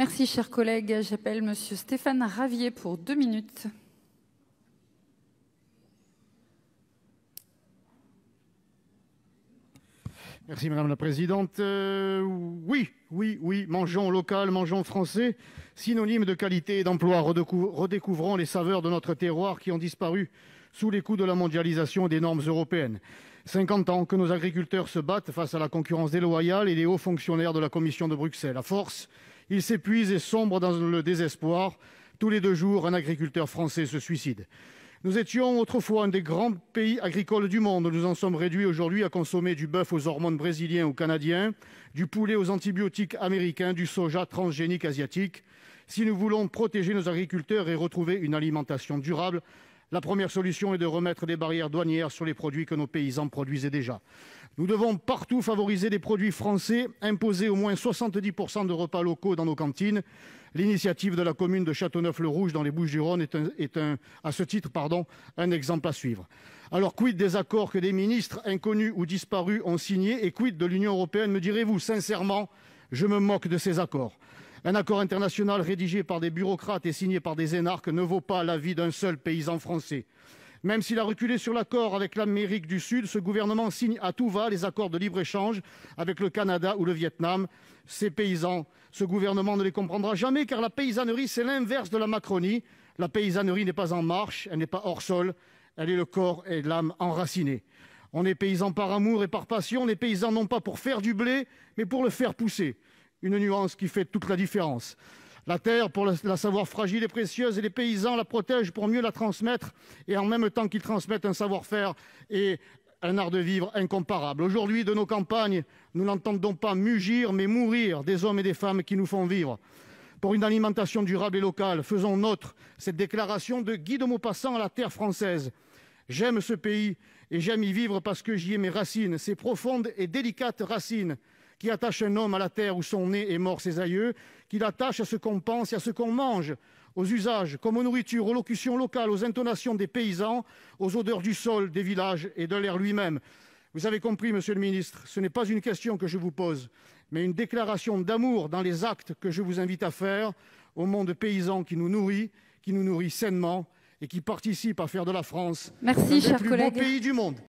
Merci, cher collègue. J'appelle Monsieur Stéphane Ravier pour deux minutes. Merci madame la présidente. Euh, oui, oui, oui, mangeons local, mangeons français, synonyme de qualité et d'emploi. redécouvrant les saveurs de notre terroir qui ont disparu sous les coups de la mondialisation et des normes européennes. 50 ans que nos agriculteurs se battent face à la concurrence déloyale et des hauts fonctionnaires de la Commission de Bruxelles. À force, il s'épuise et sombre dans le désespoir. Tous les deux jours, un agriculteur français se suicide. Nous étions autrefois un des grands pays agricoles du monde. Nous en sommes réduits aujourd'hui à consommer du bœuf aux hormones brésiliens ou canadiens, du poulet aux antibiotiques américains, du soja transgénique asiatique. Si nous voulons protéger nos agriculteurs et retrouver une alimentation durable, la première solution est de remettre des barrières douanières sur les produits que nos paysans produisaient déjà. Nous devons partout favoriser des produits français, imposer au moins 70 de repas locaux dans nos cantines. L'initiative de la commune de Châteauneuf-le-Rouge dans les Bouches-du-Rhône est, à ce titre pardon, un exemple à suivre. Alors quid des accords que des ministres inconnus ou disparus ont signés et quid de l'Union européenne, me direz-vous sincèrement, je me moque de ces accords. Un accord international rédigé par des bureaucrates et signé par des énarques ne vaut pas l'avis d'un seul paysan français. Même s'il a reculé sur l'accord avec l'Amérique du Sud, ce gouvernement signe à tout va les accords de libre-échange avec le Canada ou le Vietnam. Ces paysans, ce gouvernement ne les comprendra jamais car la paysannerie, c'est l'inverse de la Macronie. La paysannerie n'est pas en marche, elle n'est pas hors sol, elle est le corps et l'âme enracinés. On est paysan par amour et par passion, les paysans non pas pour faire du blé, mais pour le faire pousser une nuance qui fait toute la différence. La terre, pour la savoir fragile et précieuse, et les paysans la protègent pour mieux la transmettre, et en même temps qu'ils transmettent un savoir-faire et un art de vivre incomparable. Aujourd'hui, de nos campagnes, nous n'entendons pas mugir, mais mourir des hommes et des femmes qui nous font vivre. Pour une alimentation durable et locale, faisons nôtre cette déclaration de Guy de Maupassant à la terre française. J'aime ce pays et j'aime y vivre parce que j'y ai mes racines, ces profondes et délicates racines qui attache un homme à la terre où sont nés et morts ses aïeux, qui l'attache à ce qu'on pense et à ce qu'on mange, aux usages comme aux nourritures, aux locutions locales, aux intonations des paysans, aux odeurs du sol, des villages et de l'air lui-même. Vous avez compris, monsieur le ministre, ce n'est pas une question que je vous pose, mais une déclaration d'amour dans les actes que je vous invite à faire au monde paysan qui nous nourrit, qui nous nourrit sainement et qui participe à faire de la France le plus beau pays du monde.